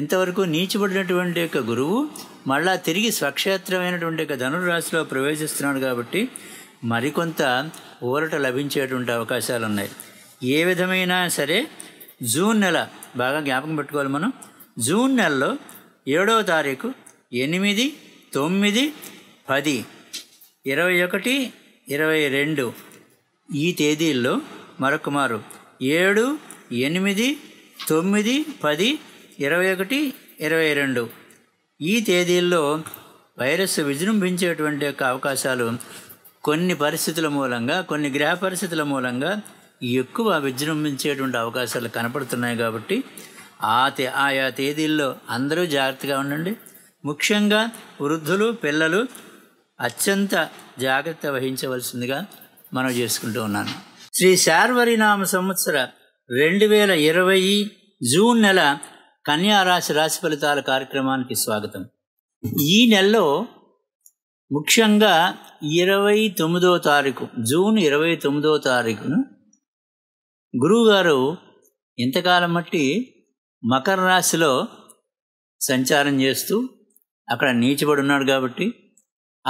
ఇంతవరకు నీచిపడినటువంటి యొక్క గురువు మళ్ళా తిరిగి స్వక్షేత్రమైనటువంటి యొక్క ధనురాశిలో ప్రవేశిస్తున్నాడు కాబట్టి మరికొంత ఊరట లభించేటువంటి అవకాశాలు ఉన్నాయి ఏ విధమైనా సరే జూన్ నెల బాగా జ్ఞాపకం పెట్టుకోవాలి మనం జూన్ నెలలో ఏడవ తారీఖు ఎనిమిది తొమ్మిది పది ఇరవై ఒకటి ఇరవై రెండు ఈ తేదీల్లో మరొకమారు ఏడు ఎనిమిది తొమ్మిది పది ఇరవై ఒకటి ఇరవై రెండు ఈ తేదీల్లో వైరస్ విజృంభించేటువంటి యొక్క అవకాశాలు కొన్ని పరిస్థితుల మూలంగా కొన్ని గ్రహ పరిస్థితుల మూలంగా ఎక్కువ విజృంభించేటువంటి అవకాశాలు కనపడుతున్నాయి కాబట్టి ఆ తే ఆయా తేదీల్లో అందరూ జాగ్రత్తగా ఉండండి ముఖ్యంగా వృద్ధులు పిల్లలు అత్యంత జాగ్రత్త వహించవలసిందిగా మనం చేసుకుంటూ ఉన్నాను శ్రీ శార్వరినామ సంవత్సర రెండు వేల ఇరవై జూన్ నెల కన్యారాశి రాశి ఫలితాల కార్యక్రమానికి స్వాగతం ఈ నెలలో ముఖ్యంగా ఇరవై తొమ్మిదో తారీఖు జూన్ ఇరవై తొమ్మిదో తారీఖును గురువుగారు ఇంతకాలం మట్టి మకర రాశిలో సంచారం చేస్తూ అక్కడ నీచబడి ఉన్నాడు కాబట్టి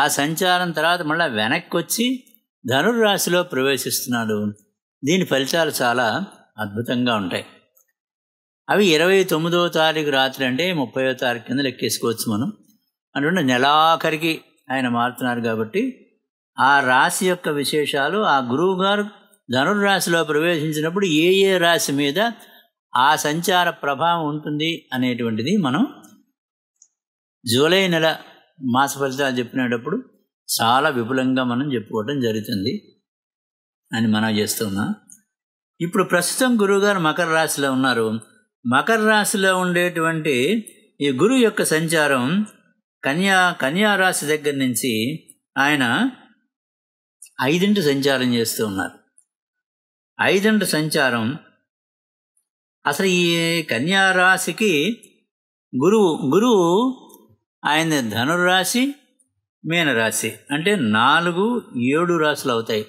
ఆ సంచారం తర్వాత మళ్ళీ వెనక్కి వచ్చి ధనుర్రాశిలో ప్రవేశిస్తున్నాడు దీని ఫలితాలు చాలా అద్భుతంగా ఉంటాయి అవి ఇరవై తొమ్మిదవ తారీఖు రాత్రి అంటే ముప్పైవ తారీఖు కింద లెక్కేసుకోవచ్చు మనం అటువంటి నెలాఖరికి ఆయన మారుతున్నారు కాబట్టి ఆ రాశి యొక్క విశేషాలు ఆ గురువు గారు ధనుర్రాశిలో ప్రవేశించినప్పుడు ఏ ఏ రాశి మీద ఆ సంచార ప్రభావం ఉంటుంది అనేటువంటిది మనం జూలై నెల మాస ఫలితాలు చెప్పినప్పుడు చాలా విపులంగా మనం చెప్పుకోవటం జరుగుతుంది అని మనం చేస్తున్నాం ఇప్పుడు ప్రస్తుతం గురువుగారు మకర రాశిలో ఉన్నారు మకర రాశిలో ఉండేటువంటి ఈ గురువు యొక్క సంచారం కన్యా కన్యా రాశి దగ్గర నుంచి ఆయన ఐదింటి సంచారం చేస్తూ ఉన్నారు ఐదింటి సంచారం అసలు ఈ కన్యా రాశికి గురువు గురువు ఆయన ధనుర్రాశి మీనరాశి అంటే నాలుగు ఏడు రాశులు అవుతాయి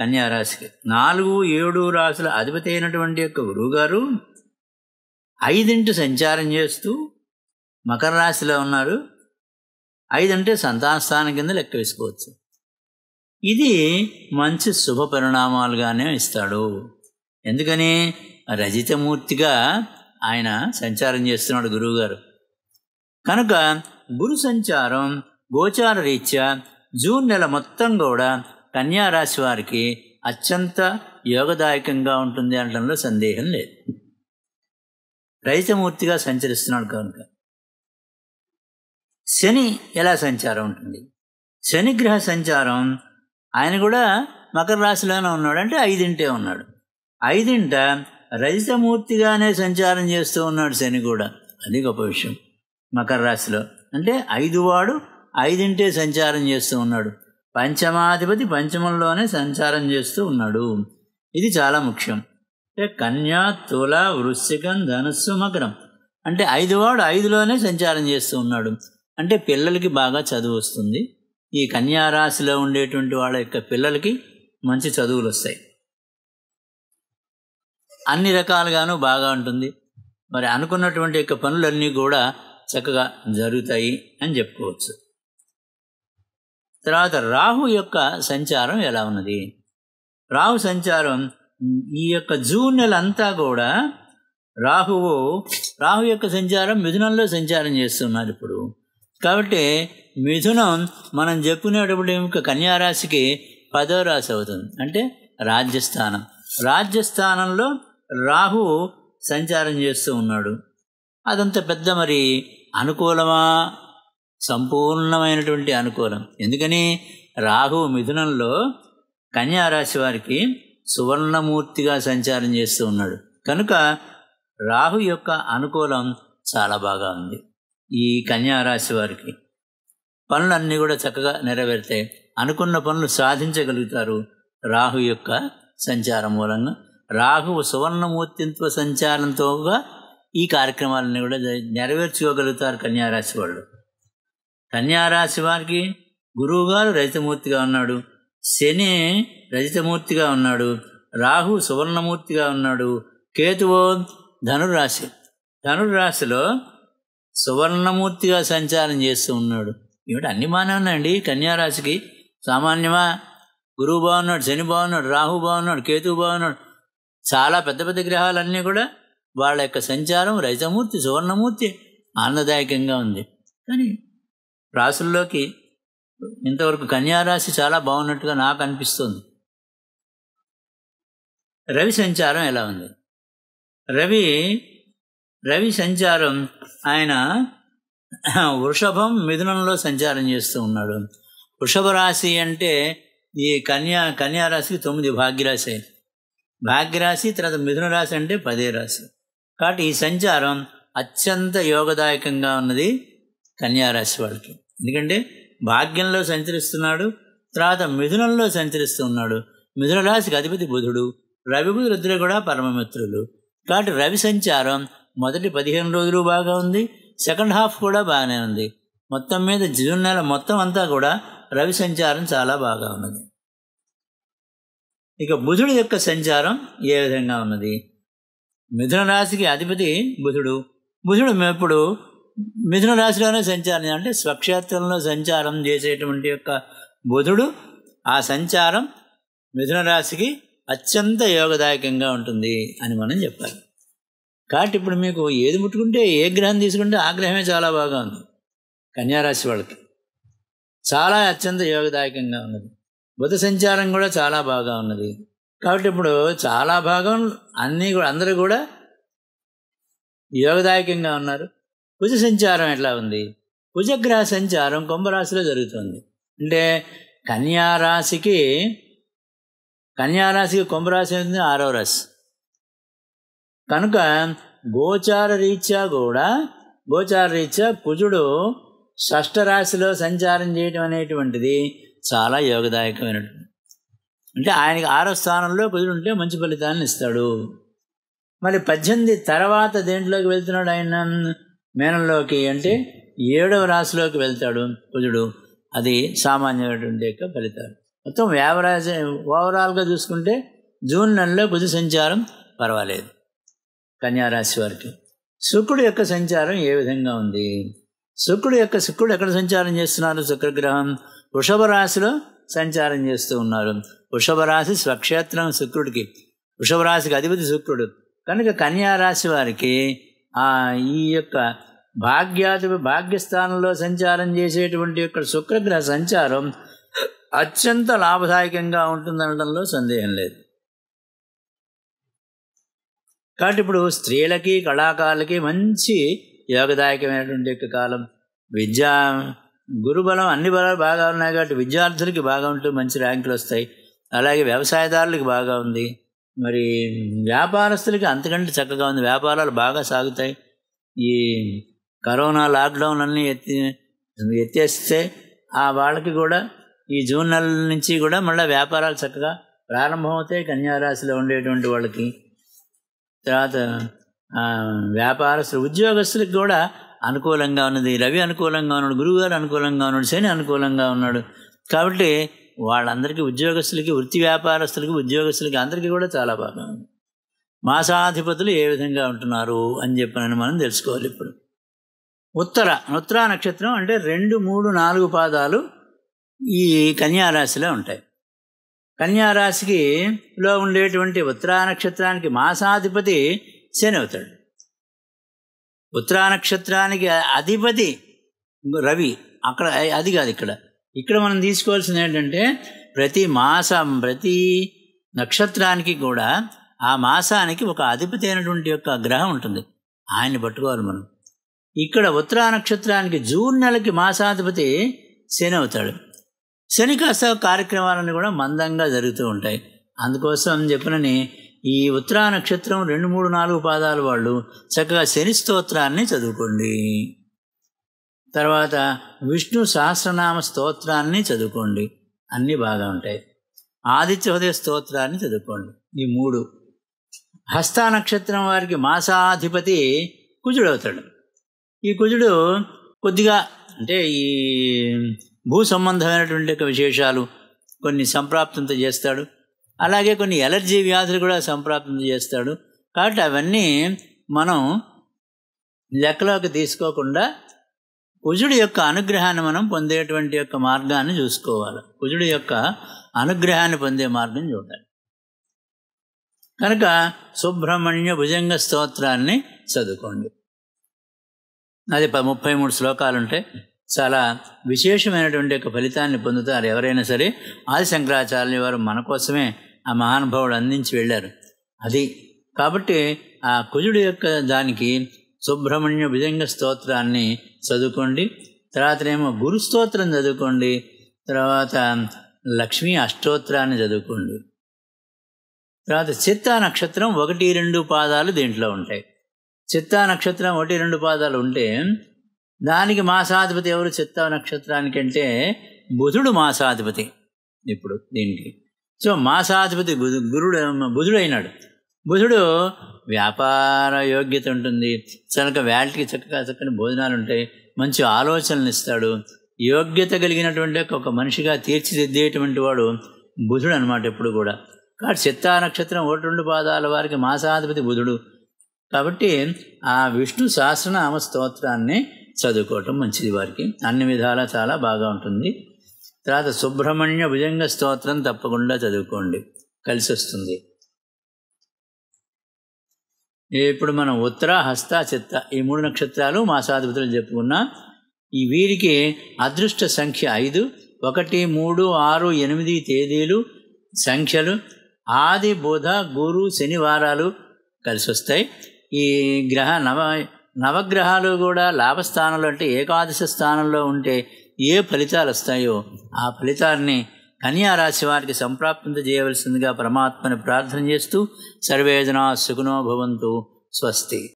కన్యారాశికి నాలుగు ఏడు రాశుల అధిపతి అయినటువంటి యొక్క గురువుగారు ఐదింటి సంచారం చేస్తూ మకర రాశిలో ఉన్నారు ఐదంటే సంతానస్థానం కింద లెక్క వేసుకోవచ్చు ఇది మంచి శుభ పరిణామాలుగానే ఇస్తాడు ఎందుకని రజితమూర్తిగా ఆయన సంచారం చేస్తున్నాడు గురువుగారు కనుక గురు సంచారం గోచార రీత్యా జూన్ నెల మొత్తం కూడా కన్యారాశి వారికి అత్యంత యోగదాయకంగా ఉంటుంది అనడంలో సందేహం లేదు రైతమూర్తిగా సంచరిస్తున్నాడు కనుక శని ఎలా సంచారం ఉంటుంది శనిగ్రహ సంచారం ఆయన కూడా మకర రాశిలోనే ఉన్నాడు అంటే ఐదింటే ఉన్నాడు ఐదింట రజితమూర్తిగానే సంచారం చేస్తూ ఉన్నాడు శని కూడా అది గొప్ప విషయం మకర రాశిలో అంటే వాడు ఐదింటే సంచారం చేస్తూ ఉన్నాడు పంచమాధిపతి పంచమంలోనే సంచారం చేస్తూ ఉన్నాడు ఇది చాలా ముఖ్యం అంటే కన్యా తుల వృశ్చికం ధనుస్సు మకరం అంటే ఐదు వాడు ఐదులోనే సంచారం చేస్తూ ఉన్నాడు అంటే పిల్లలకి బాగా చదువు వస్తుంది ఈ కన్యా రాశిలో ఉండేటువంటి వాళ్ళ యొక్క పిల్లలకి మంచి చదువులు వస్తాయి అన్ని రకాలుగాను బాగా ఉంటుంది మరి అనుకున్నటువంటి యొక్క పనులన్నీ కూడా చక్కగా జరుగుతాయి అని చెప్పుకోవచ్చు తర్వాత రాహు యొక్క సంచారం ఎలా ఉన్నది రాహు సంచారం ఈ యొక్క జూన్ నెల అంతా కూడా రాహువు రాహు యొక్క సంచారం మిథునంలో సంచారం చేస్తున్నారు ఇప్పుడు కాబట్టి మిథునం మనం చెప్పుకునేటప్పుడు కన్యారాశికి పదో రాశి అవుతుంది అంటే రాజ్యస్థానం రాజ్యస్థానంలో రాహు సంచారం చేస్తూ ఉన్నాడు అదంత పెద్ద మరి అనుకూలమా సంపూర్ణమైనటువంటి అనుకూలం ఎందుకని రాహు మిథునంలో కన్యారాశి వారికి సువర్ణమూర్తిగా సంచారం చేస్తూ ఉన్నాడు కనుక రాహు యొక్క అనుకూలం చాలా బాగా ఉంది ఈ కన్యారాశి వారికి పనులన్నీ కూడా చక్కగా నెరవేరుతాయి అనుకున్న పనులు సాధించగలుగుతారు రాహు యొక్క సంచారం మూలంగా రాహువు సువర్ణమూర్తిత్వ సంచారంతోగా ఈ కార్యక్రమాలన్నీ కూడా నెరవేర్చుకోగలుగుతారు కన్యారాశి వాళ్ళు కన్యారాశి వారికి గురువుగారు రైతుమూర్తిగా ఉన్నాడు శని రజితమూర్తిగా ఉన్నాడు రాహు సువర్ణమూర్తిగా ఉన్నాడు కేతువు ధనుర్రాశి ధనుర్రాశిలో సువర్ణమూర్తిగా సంచారం చేస్తూ ఉన్నాడు ఇవిడ అన్ని బాగానే ఉన్నాయండి కన్యారాశికి సామాన్యమా గురువు బాగున్నాడు శని బాగున్నాడు రాహు బాగున్నాడు కేతువు బాగున్నాడు చాలా పెద్ద పెద్ద గ్రహాలన్నీ కూడా వాళ్ళ యొక్క సంచారం రజమూర్తి సువర్ణమూర్తి ఆనందదాయకంగా ఉంది కానీ రాసుల్లోకి ఇంతవరకు కన్యారాశి చాలా బాగున్నట్టుగా నాకు అనిపిస్తుంది రవి సంచారం ఎలా ఉంది రవి రవి సంచారం ఆయన వృషభం మిథునంలో సంచారం చేస్తూ ఉన్నాడు వృషభ రాశి అంటే ఈ కన్యా కన్యారాశికి తొమ్మిది భాగ్యరాశి భాగ్యరాశి తర్వాత మిథున రాశి అంటే పదే రాశి కాబట్టి ఈ సంచారం అత్యంత యోగదాయకంగా ఉన్నది కన్యారాశి వాళ్ళకి ఎందుకంటే భాగ్యంలో సంచరిస్తున్నాడు తర్వాత మిథునంలో సంచరిస్తూ ఉన్నాడు మిథునరాశికి అధిపతి బుధుడు రవి బుధుడు కూడా పరమమిత్రులు కాబట్టి రవి సంచారం మొదటి పదిహేను రోజులు బాగా ఉంది సెకండ్ హాఫ్ కూడా బాగానే ఉంది మొత్తం మీద జూన్ నెల మొత్తం అంతా కూడా రవి సంచారం చాలా బాగా ఉన్నది ఇక బుధుడు యొక్క సంచారం ఏ విధంగా ఉన్నది మిథున రాశికి అధిపతి బుధుడు బుధుడు ఇప్పుడు మిథున రాశిలోనే సంచారం అంటే స్వక్షేత్రంలో సంచారం చేసేటువంటి యొక్క బుధుడు ఆ సంచారం మిథున రాశికి అత్యంత యోగదాయకంగా ఉంటుంది అని మనం చెప్పాలి కాబట్టి ఇప్పుడు మీకు ఏది ముట్టుకుంటే ఏ గ్రహం తీసుకుంటే ఆ గ్రహమే చాలా బాగా ఉంది కన్యారాశి వాళ్ళకి చాలా అత్యంత యోగదాయకంగా ఉన్నది బుధ సంచారం కూడా చాలా బాగా ఉన్నది కాబట్టి ఇప్పుడు చాలా భాగం అన్నీ కూడా అందరూ కూడా యోగదాయకంగా ఉన్నారు కుజ సంచారం ఎట్లా ఉంది కుజగ్రహ సంచారం కుంభరాశిలో జరుగుతుంది అంటే కన్యారాశికి కన్యారాశికి కుంభరాశి ఉంది ఆరో రాశి కనుక గోచార రీత్యా కూడా గోచార రీత్యా కుజుడు షష్ట రాశిలో సంచారం చేయటం అనేటువంటిది చాలా యోగదాయకమైనటువంటి అంటే ఆయనకి ఆరో స్థానంలో కుదురు ఉంటే మంచి ఫలితాన్ని ఇస్తాడు మరి పద్దెనిమిది తర్వాత దేంట్లోకి వెళ్తున్నాడు ఆయన మేనంలోకి అంటే ఏడవ రాశిలోకి వెళ్తాడు కుజుడు అది సామాన్యమైనటువంటి యొక్క ఫలితాలు మొత్తం యావరేజ్ ఓవరాల్గా చూసుకుంటే జూన్ నెలలో కుజ సంచారం పర్వాలేదు కన్యారాశి వారికి శుక్రుడు యొక్క సంచారం ఏ విధంగా ఉంది శుక్రుడు యొక్క శుక్రుడు ఎక్కడ సంచారం చేస్తున్నారు శుక్రగ్రహం వృషభ రాశిలో సంచారం చేస్తూ ఉన్నారు వృషభ రాశి స్వక్షేత్రం శుక్రుడికి వృషభ రాశికి అధిపతి శుక్రుడు కనుక కన్యారాశి వారికి ఈ యొక్క భాగ్యాధిప భాగ్యస్థానంలో సంచారం చేసేటువంటి యొక్క శుక్రగ్రహ సంచారం అత్యంత లాభదాయకంగా ఉంటుందనడంలో సందేహం లేదు కాబట్టి ఇప్పుడు స్త్రీలకి కళాకారులకి మంచి యోగదాయకమైనటువంటి యొక్క కాలం విద్యా గురుబలం అన్ని బలాలు బాగా ఉన్నాయి కాబట్టి విద్యార్థులకి బాగా ఉంటుంది మంచి ర్యాంకులు వస్తాయి అలాగే వ్యవసాయదారులకి బాగా ఉంది మరి వ్యాపారస్తులకి అంతకంటే చక్కగా ఉంది వ్యాపారాలు బాగా సాగుతాయి ఈ కరోనా లాక్డౌన్ అన్నీ ఎత్తి ఎత్తేస్తే ఆ వాళ్ళకి కూడా ఈ జూన్ నెల నుంచి కూడా మళ్ళీ వ్యాపారాలు చక్కగా ప్రారంభమవుతాయి కన్యారాశిలో ఉండేటువంటి వాళ్ళకి తర్వాత వ్యాపారస్తులు ఉద్యోగస్తులకు కూడా అనుకూలంగా ఉన్నది రవి అనుకూలంగా ఉన్నాడు గురువుగారు అనుకూలంగా ఉన్నాడు శని అనుకూలంగా ఉన్నాడు కాబట్టి వాళ్ళందరికీ ఉద్యోగస్తులకి వృత్తి వ్యాపారస్తులకి ఉద్యోగస్తులకి అందరికీ కూడా చాలా బాగా మాసాధిపతులు ఏ విధంగా ఉంటున్నారు అని చెప్పనని మనం తెలుసుకోవాలి ఇప్పుడు ఉత్తర ఉత్తర నక్షత్రం అంటే రెండు మూడు నాలుగు పాదాలు ఈ కన్యారాశిలో ఉంటాయి కన్యారాశికి లో ఉండేటువంటి ఉత్తరా నక్షత్రానికి మాసాధిపతి శని అవుతాడు ఉత్తరా నక్షత్రానికి అధిపతి రవి అక్కడ అది కాదు ఇక్కడ ఇక్కడ మనం తీసుకోవాల్సింది ఏంటంటే ప్రతి మాసం ప్రతి నక్షత్రానికి కూడా ఆ మాసానికి ఒక అధిపతి అయినటువంటి యొక్క గ్రహం ఉంటుంది ఆయన్ని పట్టుకోవాలి మనం ఇక్కడ ఉత్తరా నక్షత్రానికి జూన్ నెలకి మాసాధిపతి శని అవుతాడు శని కాస్త కార్యక్రమాలన్నీ కూడా మందంగా జరుగుతూ ఉంటాయి అందుకోసం చెప్పినని ఈ ఉత్తరా నక్షత్రం రెండు మూడు నాలుగు పాదాలు వాళ్ళు చక్కగా శని స్తోత్రాన్ని చదువుకోండి తర్వాత విష్ణు సహస్రనామ స్తోత్రాన్ని చదువుకోండి అన్నీ బాగా ఉంటాయి ఆదిత్య హృదయ స్తోత్రాన్ని చదువుకోండి ఈ మూడు హస్తా నక్షత్రం వారికి మాసాధిపతి కుజుడు అవుతాడు ఈ కుజుడు కొద్దిగా అంటే ఈ భూ సంబంధమైనటువంటి విశేషాలు కొన్ని సంప్రాప్తంతో చేస్తాడు అలాగే కొన్ని ఎలర్జీ వ్యాధులు కూడా సంప్రాప్తంత చేస్తాడు కాబట్టి అవన్నీ మనం లెక్కలోకి తీసుకోకుండా కుజుడి యొక్క అనుగ్రహాన్ని మనం పొందేటువంటి యొక్క మార్గాన్ని చూసుకోవాలి కుజుడి యొక్క అనుగ్రహాన్ని పొందే మార్గం చూడాలి కనుక సుబ్రహ్మణ్య భుజంగ స్తోత్రాన్ని చదువుకోండి అది ముప్పై మూడు శ్లోకాలు ఉంటాయి చాలా విశేషమైనటువంటి యొక్క ఫలితాన్ని పొందుతారు ఎవరైనా సరే ఆది శంకరాచార్య వారు మన కోసమే ఆ మహానుభావుడు అందించి వెళ్ళారు అది కాబట్టి ఆ కుజుడు యొక్క దానికి సుబ్రహ్మణ్య భుజంగ స్తోత్రాన్ని చదువుకోండి తర్వాత ఏమో గురుస్తోత్రం చదువుకోండి తర్వాత లక్ష్మీ అష్టోత్రాన్ని చదువుకోండి తర్వాత చిత్తా నక్షత్రం ఒకటి రెండు పాదాలు దీంట్లో ఉంటాయి చిత్తా నక్షత్రం ఒకటి రెండు పాదాలు ఉంటే దానికి మాసాధిపతి ఎవరు చిత్తా అంటే బుధుడు మాసాధిపతి ఇప్పుడు దీనికి సో మాసాధిపతి బుధు గురుడు బుధుడు అయినాడు బుధుడు వ్యాపార యోగ్యత ఉంటుంది చనక వేళకి చక్కగా చక్కని భోజనాలు ఉంటాయి మంచి ఆలోచనలు ఇస్తాడు యోగ్యత కలిగినటువంటి ఒక మనిషిగా తీర్చిదిద్దేటువంటి వాడు బుధుడు అనమాట ఎప్పుడు కూడా కాబట్టి చిత్తా నక్షత్రం ఒకటి రెండు పాదాల వారికి మాసాధిపతి బుధుడు కాబట్టి ఆ విష్ణు సహస్రనామ స్తోత్రాన్ని చదువుకోవటం మంచిది వారికి అన్ని విధాలా చాలా బాగా ఉంటుంది తర్వాత సుబ్రహ్మణ్య భుజంగ స్తోత్రం తప్పకుండా చదువుకోండి కలిసి వస్తుంది ఇప్పుడు మనం ఉత్తర హస్త చిత్త ఈ మూడు నక్షత్రాలు మా సాధిపతులు చెప్పుకున్నాం ఈ వీరికి అదృష్ట సంఖ్య ఐదు ఒకటి మూడు ఆరు ఎనిమిది తేదీలు సంఖ్యలు ఆది బుధ గురు శనివారాలు కలిసి వస్తాయి ఈ గ్రహ నవ నవగ్రహాలు కూడా లాభస్థానంలో అంటే ఏకాదశ స్థానంలో ఉంటే ఏ ఫలితాలు వస్తాయో ఆ ఫలితాన్ని రాశి వారికి చేయవలసిందిగా పరమాత్మని ప్రార్థన చేస్తూ సర్వేదనా సుఖనో భవంతు స్వస్తి